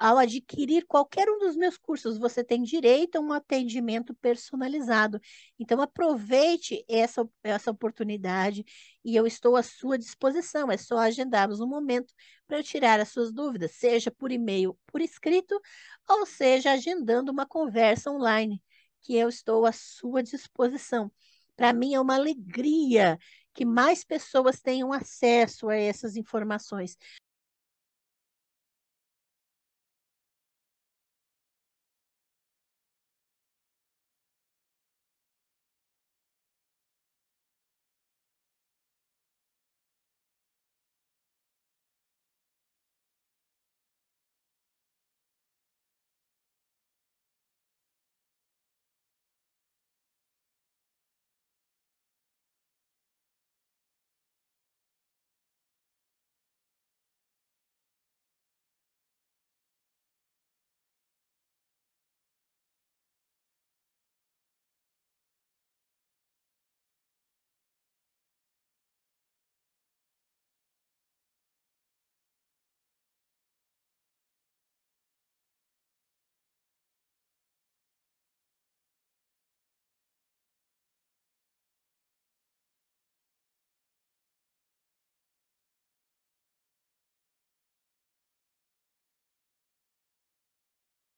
ao adquirir qualquer um dos meus cursos, você tem direito a um atendimento personalizado. Então, aproveite essa, essa oportunidade e eu estou à sua disposição. É só agendarmos um momento para eu tirar as suas dúvidas, seja por e-mail, por escrito, ou seja, agendando uma conversa online, que eu estou à sua disposição. Para mim é uma alegria que mais pessoas tenham acesso a essas informações.